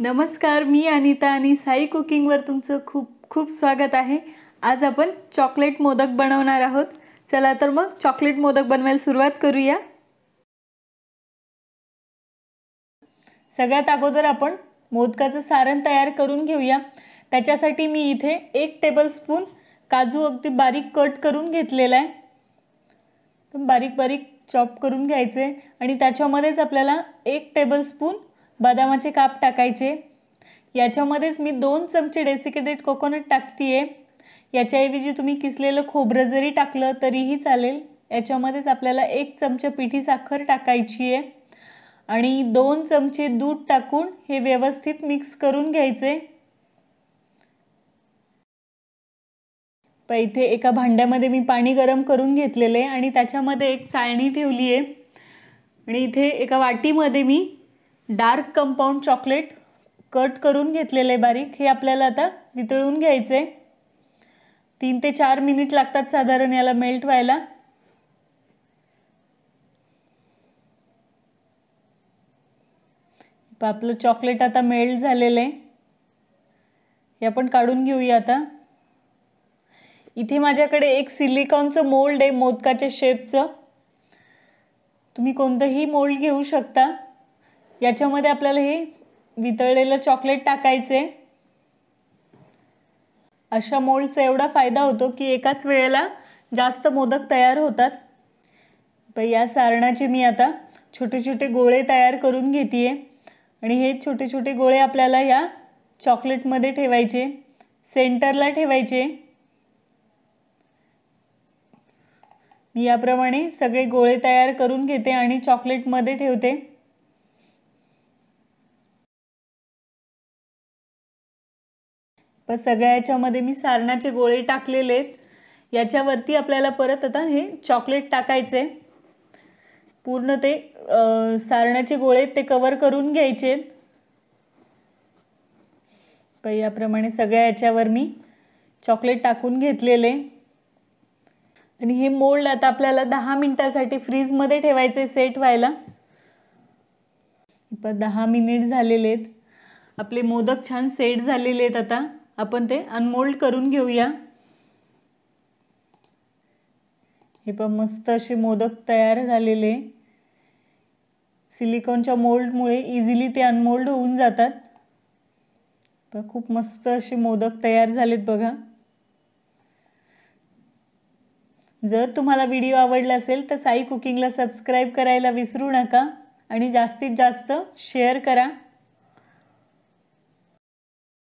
नमस्कार मी अनिता आणि साई कुकिंगवर तुमचं खूप खूप स्वागत आहे आज आपण चॉकलेट मोदक बनवणार आहोत चला तर मग चॉकलेट मोदक बनवायला सुरुवात करूया सगळ्यात अगोदर आपण मोदकाचं सारण तयार करून घेऊया त्याच्यासाठी मी इथे एक टेबलस्पून काजू अगदी बारीक कट करून घेतलेला आहे बारीक बारीक चॉप करून घ्यायचे आणि त्याच्यामध्येच आपल्याला एक टेबलस्पून बदामाचे काप टाकायचे याच्यामध्येच मी दोन चमचे डेसिकेटेड कोकोनट टाकते याच्याऐवजी तुम्ही किसलेलं खोबरं जरी टाकलं तरीही चालेल याच्यामध्येच आपल्याला एक चमचा पिठी साखर टाकायची आहे आणि दोन चमचे दूध टाकून हे व्यवस्थित मिक्स करून घ्यायचे पण इथे एका भांड्यामध्ये मी पाणी गरम करून घेतलेले आणि त्याच्यामध्ये एक चाळणी ठेवली आहे आणि इथे एका वाटीमध्ये मी डार्क कंपाऊंड चॉकलेट कट करून घेतलेले बारीक हे आपल्याला आता वितळून घ्यायचे आहे तीन ते चार मिनिट लागतात साधारण याला मेल्ट व्हायला आपलं चॉकलेट आता मेल्ट झालेलं आहे हे आपण काढून घेऊया आता इथे माझ्याकडे एक सिलिकॉनचं मोल्ड आहे मोदकाच्या शेपचं तुम्ही कोणतंही मोल्ड घेऊ शकता याच्यामध्ये आपल्याला हे वितळलेलं चॉकलेट टाकायचे अशा मोल्डचा एवढा फायदा होतो की एकाच वेळेला जास्त मोदक तयार होतात पण या सारणाचे मी आता छोटे छोटे गोळे तयार करून घेते आहे आणि हे छोटे छोटे गोळे आपल्याला या चॉकलेटमध्ये ठेवायचे सेंटरला ठेवायचे मी याप्रमाणे सगळे गोळे तयार करून घेते आणि चॉकलेटमध्ये ठेवते पण सगळ्या याच्यामध्ये मी सारणाचे गोळे टाकलेले आहेत याच्यावरती आपल्याला परत आता हे चॉकलेट टाकायचे पूर्ण ते सारणाचे गोळे ते कवर करून घ्यायचे याप्रमाणे सगळ्या याच्यावर मी चॉकलेट टाकून घेतलेले आणि हे मोल्ड आता आपल्याला दहा मिनटासाठी फ्रीजमध्ये ठेवायचे सेट व्हायला पण दहा मिनिट झालेले आहेत आपले मोदक छान सेट झालेले आहेत आता आपण ते अनमोल्ड करून घेऊया हे पण मस्त असे मोदक तयार झालेले सिलिकॉनच्या मोल्डमुळे इझिली ते अनमोल्ड होऊन जातात खूप मस्त असे मोदक तयार झालेत बघा जर तुम्हाला व्हिडिओ आवडला असेल तर साई कुकिंगला सबस्क्राईब करायला विसरू नका आणि जास्तीत जास्त शेअर करा